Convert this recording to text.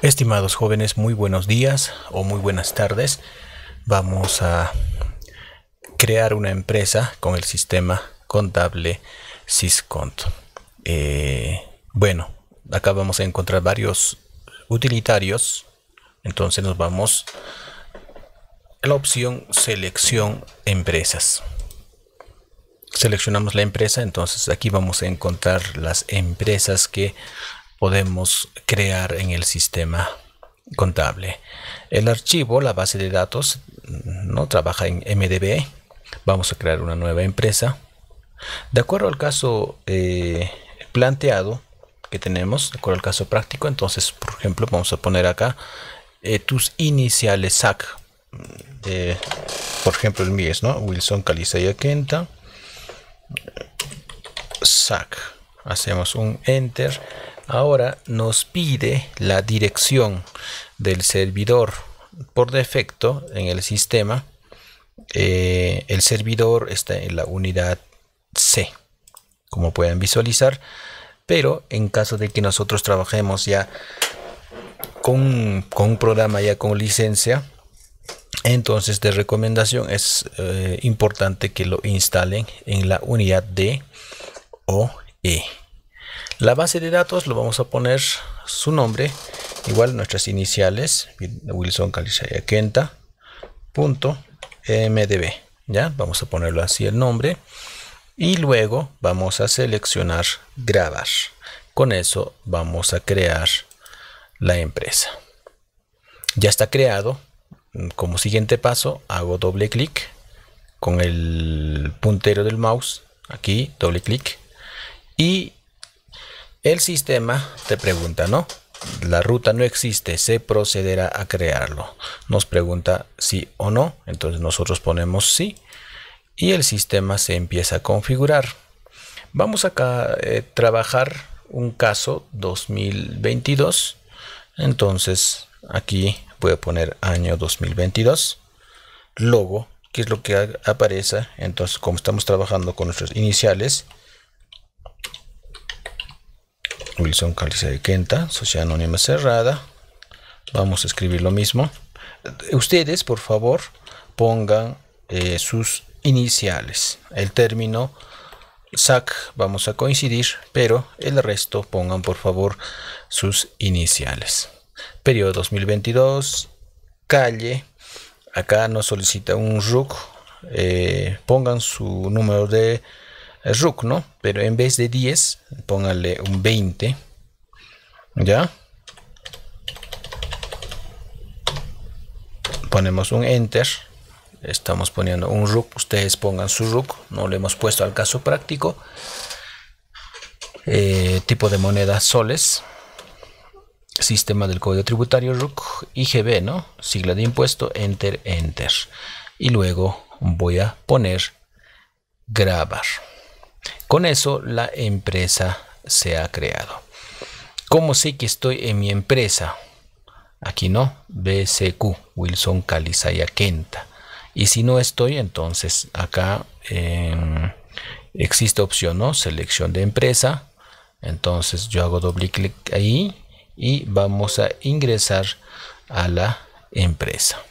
Estimados jóvenes, muy buenos días o muy buenas tardes. Vamos a crear una empresa con el sistema contable Syscont. Eh, bueno, acá vamos a encontrar varios utilitarios. Entonces nos vamos a la opción selección empresas. Seleccionamos la empresa, entonces aquí vamos a encontrar las empresas que podemos crear en el sistema contable. El archivo, la base de datos, no trabaja en MDB. Vamos a crear una nueva empresa. De acuerdo al caso eh, planteado que tenemos, de acuerdo al caso práctico, entonces, por ejemplo, vamos a poner acá eh, tus iniciales SAC. Eh, por ejemplo, el mío es, ¿no? Wilson Calizaya Kenta. SAC hacemos un enter ahora nos pide la dirección del servidor por defecto en el sistema eh, el servidor está en la unidad C como pueden visualizar pero en caso de que nosotros trabajemos ya con, un programa ya con licencia entonces de recomendación es eh, importante que lo instalen en la unidad D o la base de datos lo vamos a poner su nombre, igual nuestras iniciales, Wilson Calisaya Kenta, punto mdb. Ya, vamos a ponerlo así el nombre. Y luego vamos a seleccionar grabar. Con eso vamos a crear la empresa. Ya está creado. Como siguiente paso hago doble clic con el puntero del mouse. Aquí doble clic y el sistema te pregunta, ¿no? La ruta no existe, se procederá a crearlo. Nos pregunta sí o no, entonces nosotros ponemos sí y el sistema se empieza a configurar. Vamos acá a eh, trabajar un caso 2022. Entonces aquí voy a poner año 2022. Logo, que es lo que aparece. Entonces como estamos trabajando con nuestros iniciales, Wilson Calice de Quenta, Sociedad Anónima Cerrada. Vamos a escribir lo mismo. Ustedes, por favor, pongan eh, sus iniciales. El término SAC vamos a coincidir, pero el resto pongan por favor sus iniciales. Periodo 2022, calle. Acá nos solicita un RUC. Eh, pongan su número de rook, ¿no? Pero en vez de 10, póngale un 20. ¿Ya? Ponemos un enter. Estamos poniendo un RUC Ustedes pongan su RUC No lo hemos puesto al caso práctico. Eh, tipo de moneda soles. Sistema del código tributario RUC IGB, ¿no? Sigla de impuesto, enter, enter. Y luego voy a poner grabar. Con eso la empresa se ha creado. ¿Cómo sé que estoy en mi empresa? Aquí no, BCQ, Wilson Calizaya Kenta. Y si no estoy, entonces acá em, existe opción, ¿no? Selección de empresa. Entonces yo hago doble clic ahí y vamos a ingresar a la empresa.